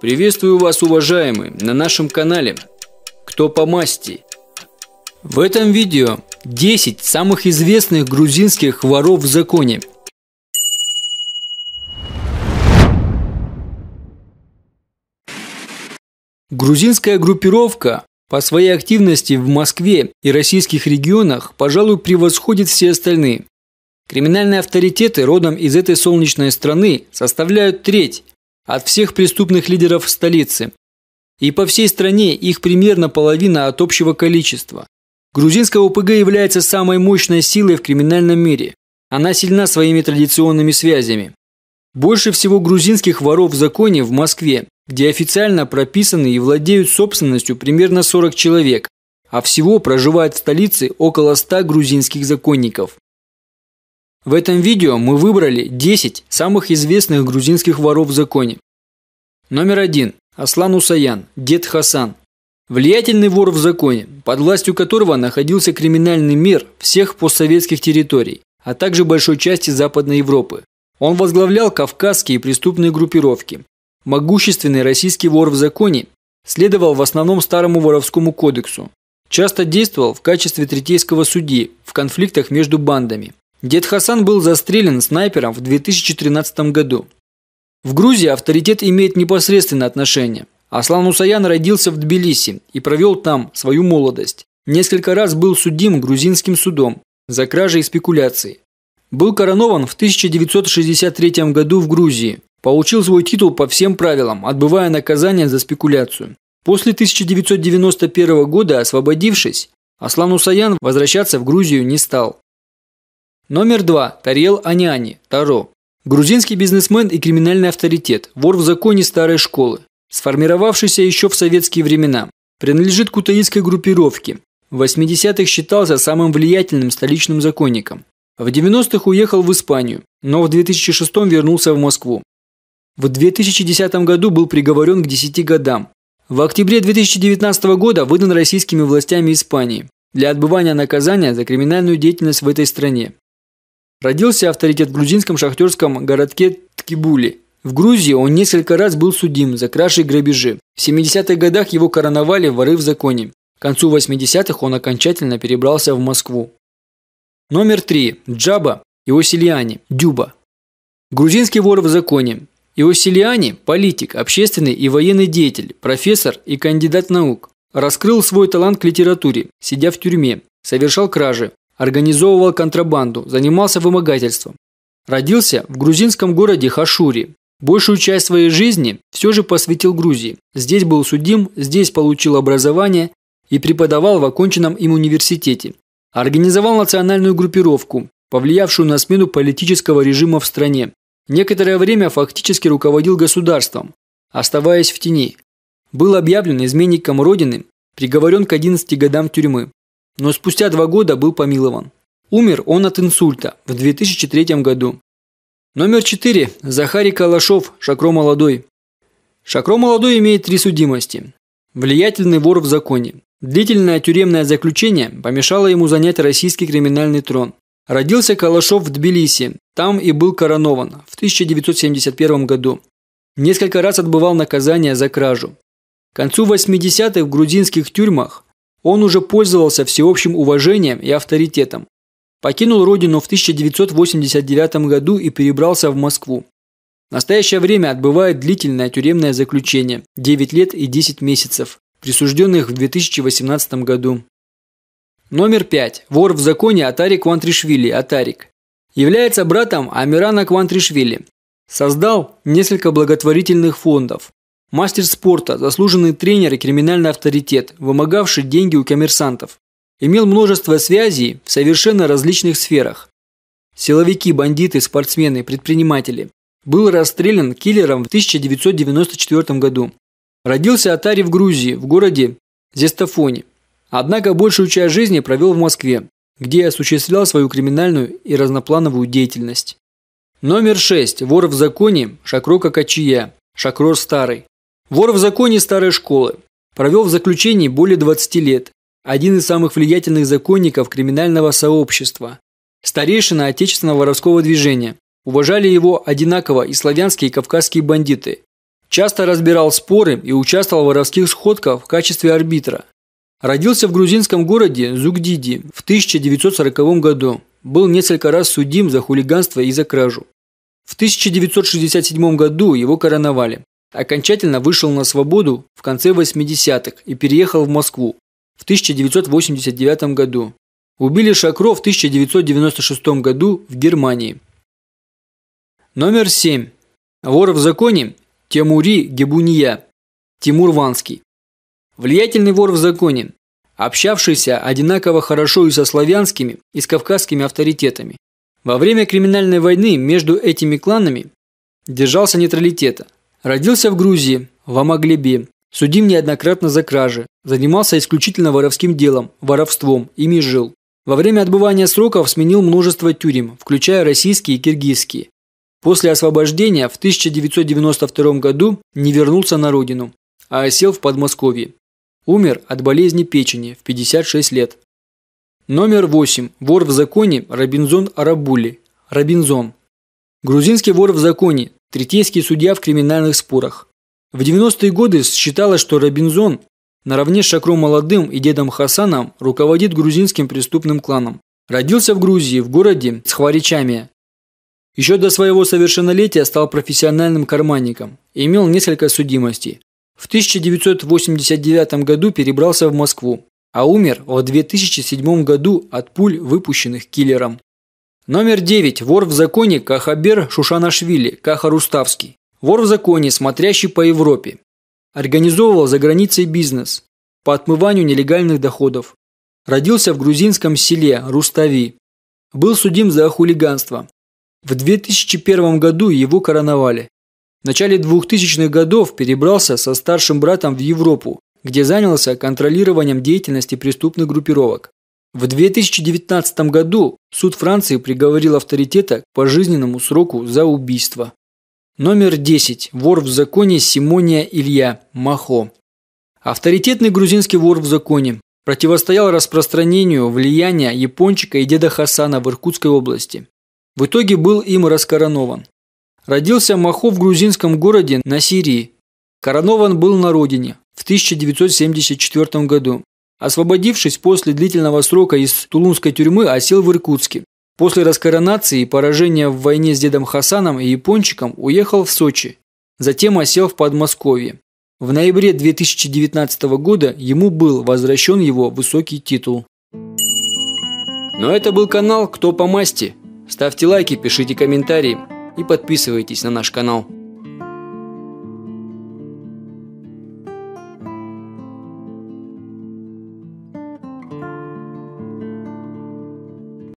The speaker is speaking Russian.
Приветствую вас, уважаемые, на нашем канале «Кто по масти?». В этом видео 10 самых известных грузинских воров в законе. Грузинская группировка по своей активности в Москве и российских регионах, пожалуй, превосходит все остальные. Криминальные авторитеты родом из этой солнечной страны составляют треть от всех преступных лидеров столицы. И по всей стране их примерно половина от общего количества. Грузинская ОПГ является самой мощной силой в криминальном мире. Она сильна своими традиционными связями. Больше всего грузинских воров в законе в Москве, где официально прописаны и владеют собственностью примерно 40 человек, а всего проживает в столице около 100 грузинских законников. В этом видео мы выбрали 10 самых известных грузинских воров в законе. Номер один Аслан Усаян, дед Хасан. Влиятельный вор в законе, под властью которого находился криминальный мир всех постсоветских территорий, а также большой части Западной Европы. Он возглавлял кавказские преступные группировки. Могущественный российский вор в законе следовал в основном старому воровскому кодексу. Часто действовал в качестве третейского судьи в конфликтах между бандами. Дед Хасан был застрелен снайпером в 2013 году. В Грузии авторитет имеет непосредственное отношение. Аслан Усаян родился в Тбилиси и провел там свою молодость. Несколько раз был судим грузинским судом за кражи и спекуляции. Был коронован в 1963 году в Грузии. Получил свой титул по всем правилам, отбывая наказание за спекуляцию. После 1991 года, освободившись, Аслан Усаян возвращаться в Грузию не стал. Номер два. Тарел Аняни, Таро. Грузинский бизнесмен и криминальный авторитет, вор в законе старой школы, сформировавшийся еще в советские времена. Принадлежит к утаистской группировке. В 80-х считался самым влиятельным столичным законником. В 90-х уехал в Испанию, но в 2006 вернулся в Москву. В 2010 году был приговорен к 10 годам. В октябре 2019 года выдан российскими властями Испании для отбывания наказания за криминальную деятельность в этой стране. Родился авторитет в грузинском шахтерском городке Ткибули. В Грузии он несколько раз был судим за кражи и грабежи. В 70-х годах его короновали воры в законе. К концу 80-х он окончательно перебрался в Москву. Номер 3. Джаба Иосилиани, Дюба. Грузинский вор в законе. Иосилиани – политик, общественный и военный деятель, профессор и кандидат наук. Раскрыл свой талант к литературе, сидя в тюрьме, совершал кражи, организовывал контрабанду, занимался вымогательством. Родился в грузинском городе Хашури. Большую часть своей жизни все же посвятил Грузии. Здесь был судим, здесь получил образование и преподавал в оконченном им университете. Организовал национальную группировку, повлиявшую на смену политического режима в стране. Некоторое время фактически руководил государством, оставаясь в тени. Был объявлен изменником Родины, приговорен к 11 годам тюрьмы но спустя два года был помилован. Умер он от инсульта в 2003 году. Номер 4. Захарий Калашов, Шакро Молодой. Шакро Молодой имеет три судимости. Влиятельный вор в законе. Длительное тюремное заключение помешало ему занять российский криминальный трон. Родился Калашов в Тбилиси, там и был коронован в 1971 году. Несколько раз отбывал наказание за кражу. К концу 80-х в грузинских тюрьмах он уже пользовался всеобщим уважением и авторитетом. Покинул родину в 1989 году и перебрался в Москву. В настоящее время отбывает длительное тюремное заключение – 9 лет и 10 месяцев, присужденных в 2018 году. Номер 5. Вор в законе Атарик Квантришвили, Атарик. Является братом Амирана Квантришвили. Создал несколько благотворительных фондов. Мастер спорта, заслуженный тренер и криминальный авторитет, вымогавший деньги у коммерсантов. Имел множество связей в совершенно различных сферах. Силовики, бандиты, спортсмены, предприниматели. Был расстрелян киллером в 1994 году. Родился Атари в Грузии, в городе Зестафоне. Однако большую часть жизни провел в Москве, где осуществлял свою криминальную и разноплановую деятельность. Номер 6. Вор в законе Шакро Кокачия. Шакро Старый. Вор в законе старой школы. Провел в заключении более 20 лет. Один из самых влиятельных законников криминального сообщества. Старейшина отечественного воровского движения. Уважали его одинаково и славянские, и кавказские бандиты. Часто разбирал споры и участвовал в воровских сходках в качестве арбитра. Родился в грузинском городе Зугдиди в 1940 году. Был несколько раз судим за хулиганство и за кражу. В 1967 году его короновали. Окончательно вышел на свободу в конце 80-х и переехал в Москву в 1989 году. Убили Шакро в 1996 году в Германии. Номер 7. Вор в законе Тимури Гебуния. Тимур Ванский. Влиятельный вор в законе, общавшийся одинаково хорошо и со славянскими, и с кавказскими авторитетами. Во время криминальной войны между этими кланами держался нейтралитета – Родился в Грузии, в Амаглебе. Судим неоднократно за кражи. Занимался исключительно воровским делом, воровством, ими жил. Во время отбывания сроков сменил множество тюрем, включая российские и киргизские. После освобождения в 1992 году не вернулся на родину, а осел в Подмосковье. Умер от болезни печени в 56 лет. Номер 8. Вор в законе Робинзон Арабули. Робинзон. Грузинский вор в законе, третейский судья в криминальных спорах. В 90-е годы считалось, что Робинзон наравне с Шакро Молодым и дедом Хасаном руководит грузинским преступным кланом. Родился в Грузии, в городе Схваричами. Еще до своего совершеннолетия стал профессиональным карманником и имел несколько судимостей. В 1989 году перебрался в Москву, а умер в 2007 году от пуль, выпущенных киллером. Номер 9. Вор в законе Кахабер Шушанашвили, Каха Руставский. Вор в законе, смотрящий по Европе. Организовывал за границей бизнес по отмыванию нелегальных доходов. Родился в грузинском селе Рустави. Был судим за хулиганство. В 2001 году его короновали. В начале 2000-х годов перебрался со старшим братом в Европу, где занялся контролированием деятельности преступных группировок. В 2019 году суд Франции приговорил авторитета к пожизненному сроку за убийство. Номер 10. Вор в законе Симония Илья Махо. Авторитетный грузинский вор в законе противостоял распространению влияния Япончика и деда Хасана в Иркутской области. В итоге был им раскоронован. Родился Махо в грузинском городе на Сирии. Коронован был на родине в 1974 году Освободившись после длительного срока из Тулунской тюрьмы, осел в Иркутске. После раскоронации и поражения в войне с дедом Хасаном и Япончиком уехал в Сочи. Затем осел в Подмосковье. В ноябре 2019 года ему был возвращен его высокий титул. Но это был канал «Кто по масти». Ставьте лайки, пишите комментарии и подписывайтесь на наш канал.